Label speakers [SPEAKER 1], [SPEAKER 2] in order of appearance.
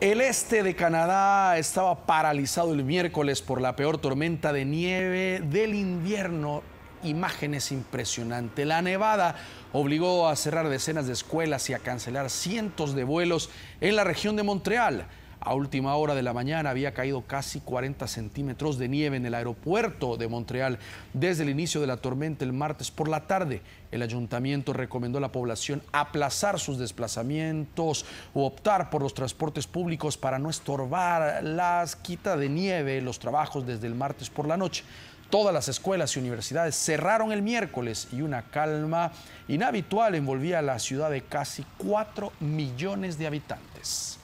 [SPEAKER 1] El este de Canadá estaba paralizado el miércoles por la peor tormenta de nieve del invierno. Imágenes impresionantes. La nevada obligó a cerrar decenas de escuelas y a cancelar cientos de vuelos en la región de Montreal. A última hora de la mañana había caído casi 40 centímetros de nieve en el aeropuerto de Montreal. Desde el inicio de la tormenta el martes por la tarde, el ayuntamiento recomendó a la población aplazar sus desplazamientos o optar por los transportes públicos para no estorbar las quita de nieve, los trabajos desde el martes por la noche. Todas las escuelas y universidades cerraron el miércoles y una calma inhabitual envolvía a la ciudad de casi 4 millones de habitantes.